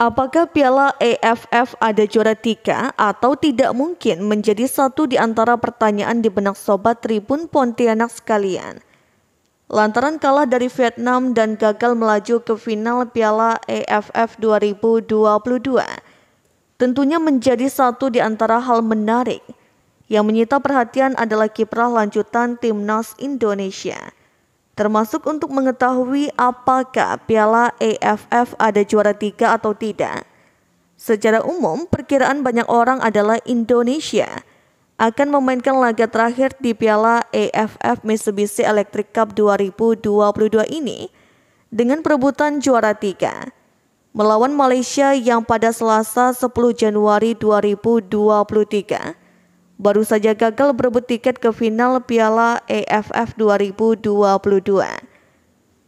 Apakah Piala AFF ada juara tiga atau tidak mungkin menjadi satu di antara pertanyaan di benak Sobat Tribun Pontianak sekalian. Lantaran kalah dari Vietnam dan gagal melaju ke final Piala AFF 2022, tentunya menjadi satu di antara hal menarik. Yang menyita perhatian adalah kiprah lanjutan timnas Indonesia termasuk untuk mengetahui apakah piala AFF ada juara tiga atau tidak. Secara umum, perkiraan banyak orang adalah Indonesia akan memainkan laga terakhir di Piala AFF Mitsubishi Electric Cup 2022 ini dengan perebutan juara tiga melawan Malaysia yang pada Selasa 10 Januari 2023 baru saja gagal berebut tiket ke final Piala AFF 2022.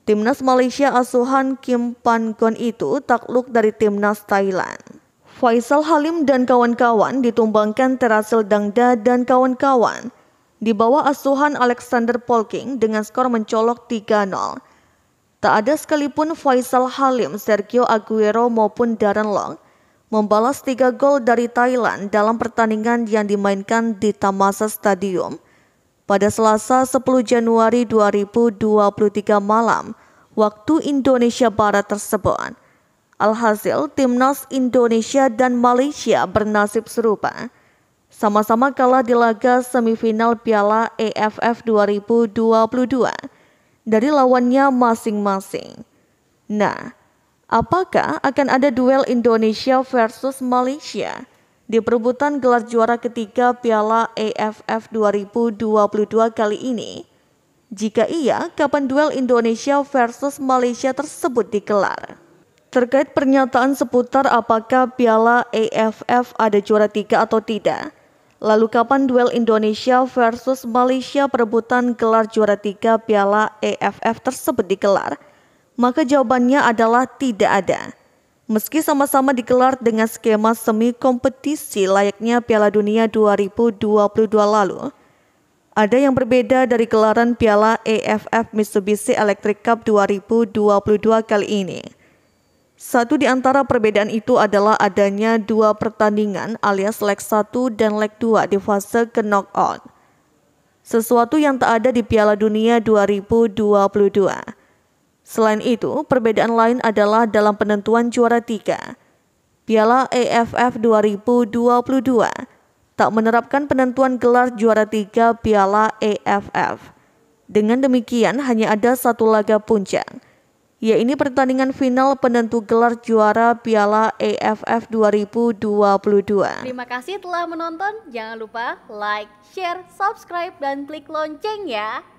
Timnas Malaysia asuhan Kim Pan-gon itu takluk dari timnas Thailand. Faisal Halim dan kawan-kawan ditumbangkan Terasil Dangda dan kawan-kawan di bawah asuhan Alexander Polking dengan skor mencolok 3-0. Tak ada sekalipun Faisal Halim, Sergio Aguero maupun Darren Long membalas tiga gol dari Thailand dalam pertandingan yang dimainkan di Tamasa Stadium pada Selasa 10 Januari 2023 malam waktu Indonesia Barat tersebut. Alhasil, timnas Indonesia dan Malaysia bernasib serupa. Sama-sama kalah di laga semifinal Piala AFF 2022 dari lawannya masing-masing. Nah, Apakah akan ada duel Indonesia versus Malaysia di perebutan gelar juara ketiga Piala AFF 2022 kali ini? Jika iya, kapan duel Indonesia versus Malaysia tersebut digelar? Terkait pernyataan seputar apakah Piala AFF ada juara tiga atau tidak, lalu kapan duel Indonesia versus Malaysia perebutan gelar juara tiga Piala AFF tersebut digelar? Maka jawabannya adalah tidak ada. Meski sama-sama digelar dengan skema semi kompetisi layaknya Piala Dunia 2022 lalu, ada yang berbeda dari gelaran Piala AFF Mitsubishi Electric Cup 2022 kali ini. Satu di antara perbedaan itu adalah adanya dua pertandingan alias leg 1 dan leg 2 di fase ke knockout. Sesuatu yang tak ada di Piala Dunia 2022. Selain itu, perbedaan lain adalah dalam penentuan juara tiga. Piala AFF 2022 tak menerapkan penentuan gelar juara tiga Piala AFF. Dengan demikian, hanya ada satu laga puncak, yaitu pertandingan final penentu gelar juara Piala AFF 2022. Terima kasih telah menonton. Jangan lupa like, share, subscribe, dan klik lonceng ya.